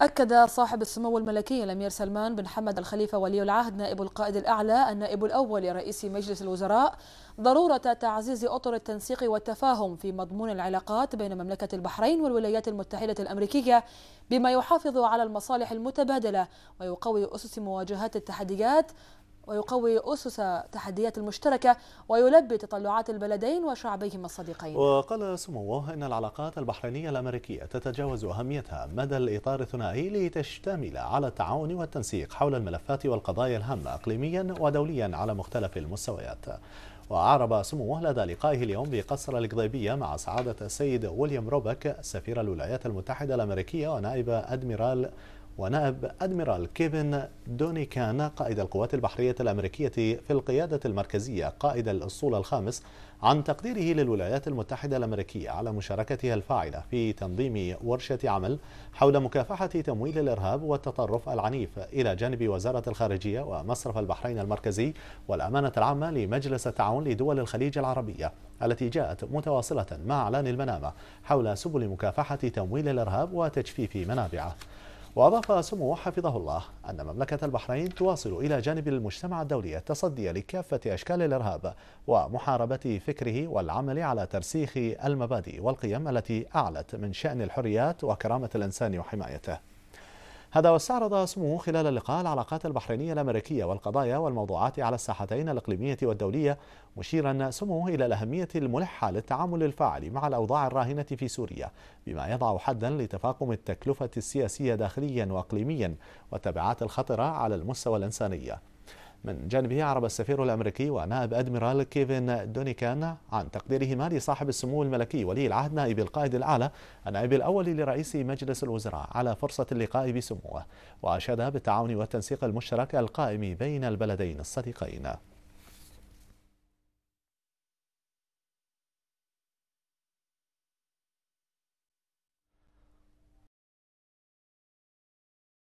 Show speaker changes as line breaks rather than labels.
أكد صاحب السمو الملكي الأمير سلمان بن حمد الخليفة ولي العهد نائب القائد الأعلى النائب الأول لرئيس مجلس الوزراء ضرورة تعزيز أطر التنسيق والتفاهم في مضمون العلاقات بين مملكة البحرين والولايات المتحدة الأمريكية بما يحافظ على المصالح المتبادلة ويقوي أسس مواجهات التحديات ويقوي أسس تحديات المشتركة ويلبي تطلعات البلدين وشعبيهما الصديقين
وقال سموه إن العلاقات البحرينية الأمريكية تتجاوز أهميتها مدى الإطار الثنائي لتشتمل على التعاون والتنسيق حول الملفات والقضايا الهامة إقليميا ودوليا على مختلف المستويات وأعرب سموه لدى لقائه اليوم بقصر القضيبية مع سعادة السيد ويليام روبك سفير الولايات المتحدة الأمريكية ونائب أدميرال ونائب أدميرال كيفن دوني كان قائد القوات البحرية الأمريكية في القيادة المركزية قائد الأسطول الخامس عن تقديره للولايات المتحدة الأمريكية على مشاركتها الفاعلة في تنظيم ورشة عمل حول مكافحة تمويل الإرهاب والتطرف العنيف إلى جانب وزارة الخارجية ومصرف البحرين المركزي والأمانة العامة لمجلس التعاون لدول الخليج العربية التي جاءت متواصلة مع إعلان المنامة حول سبل مكافحة تمويل الإرهاب وتجفيف منابعه وأضاف سمو حفظه الله أن مملكة البحرين تواصل إلى جانب المجتمع الدولي التصدي لكافة أشكال الإرهاب ومحاربة فكره والعمل على ترسيخ المبادئ والقيم التي أعلت من شأن الحريات وكرامة الإنسان وحمايته هذا واستعرض اسمه خلال اللقاء العلاقات البحرينية الأمريكية والقضايا والموضوعات على الساحتين الإقليمية والدولية مشيرا سموه إلى الأهمية الملحة للتعامل الفاعل مع الأوضاع الراهنة في سوريا بما يضع حدا لتفاقم التكلفة السياسية داخليا وإقليميا والتبعات الخطرة على المستوى الإنساني من جانبه عرب السفير الأمريكي ونائب أدميرال كيفن دونيكان عن تقديرهما لصاحب السمو الملكي ولي العهد نائب القائد الأعلى النائب الأول لرئيس مجلس الوزراء على فرصة اللقاء بسموه وأشاد بالتعاون والتنسيق المشترك القائم بين البلدين الصديقين